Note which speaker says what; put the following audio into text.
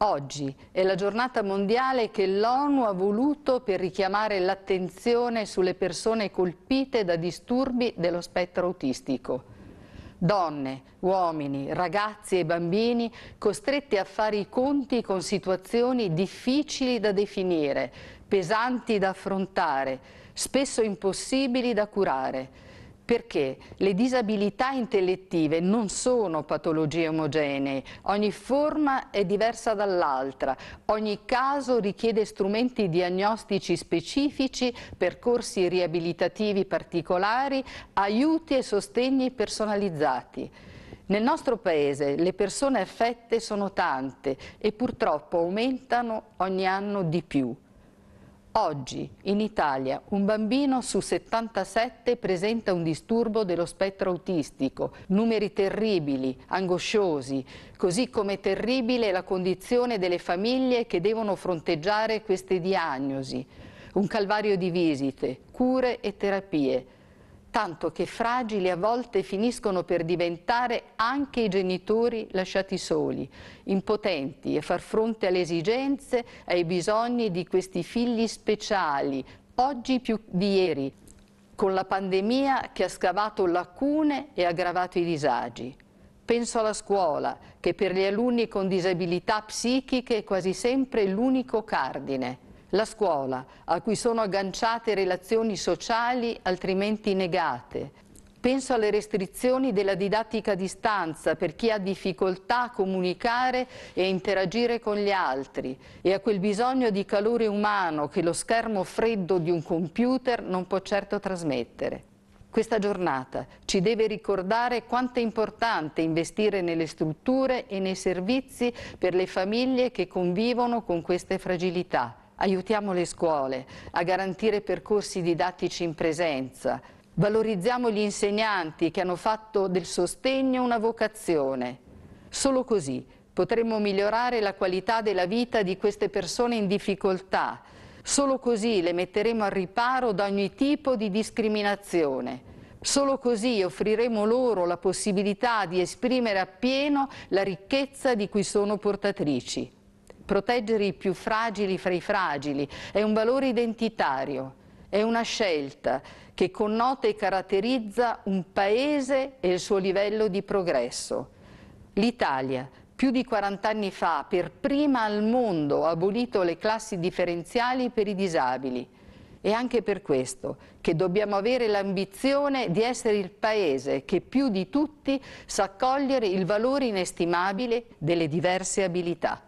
Speaker 1: Oggi è la giornata mondiale che l'ONU ha voluto per richiamare l'attenzione sulle persone colpite da disturbi dello spettro autistico. Donne, uomini, ragazzi e bambini costretti a fare i conti con situazioni difficili da definire, pesanti da affrontare, spesso impossibili da curare perché le disabilità intellettive non sono patologie omogenee, ogni forma è diversa dall'altra, ogni caso richiede strumenti diagnostici specifici, percorsi riabilitativi particolari, aiuti e sostegni personalizzati. Nel nostro paese le persone affette sono tante e purtroppo aumentano ogni anno di più. Oggi in Italia un bambino su 77 presenta un disturbo dello spettro autistico, numeri terribili, angosciosi, così come terribile è la condizione delle famiglie che devono fronteggiare queste diagnosi. Un calvario di visite, cure e terapie, tanto che fragili a volte finiscono per diventare anche i genitori lasciati soli, impotenti a far fronte alle esigenze, ai bisogni di questi figli speciali, oggi più di ieri, con la pandemia che ha scavato lacune e aggravato i disagi. Penso alla scuola, che per gli alunni con disabilità psichiche è quasi sempre l'unico cardine. La scuola, a cui sono agganciate relazioni sociali altrimenti negate. Penso alle restrizioni della didattica a distanza per chi ha difficoltà a comunicare e interagire con gli altri e a quel bisogno di calore umano che lo schermo freddo di un computer non può certo trasmettere. Questa giornata ci deve ricordare quanto è importante investire nelle strutture e nei servizi per le famiglie che convivono con queste fragilità. Aiutiamo le scuole a garantire percorsi didattici in presenza. Valorizziamo gli insegnanti che hanno fatto del sostegno una vocazione. Solo così potremmo migliorare la qualità della vita di queste persone in difficoltà. Solo così le metteremo al riparo da ogni tipo di discriminazione. Solo così offriremo loro la possibilità di esprimere appieno la ricchezza di cui sono portatrici. Proteggere i più fragili fra i fragili è un valore identitario, è una scelta che connota e caratterizza un paese e il suo livello di progresso. L'Italia, più di 40 anni fa, per prima al mondo ha abolito le classi differenziali per i disabili. È anche per questo che dobbiamo avere l'ambizione di essere il paese che più di tutti sa cogliere il valore inestimabile delle diverse abilità.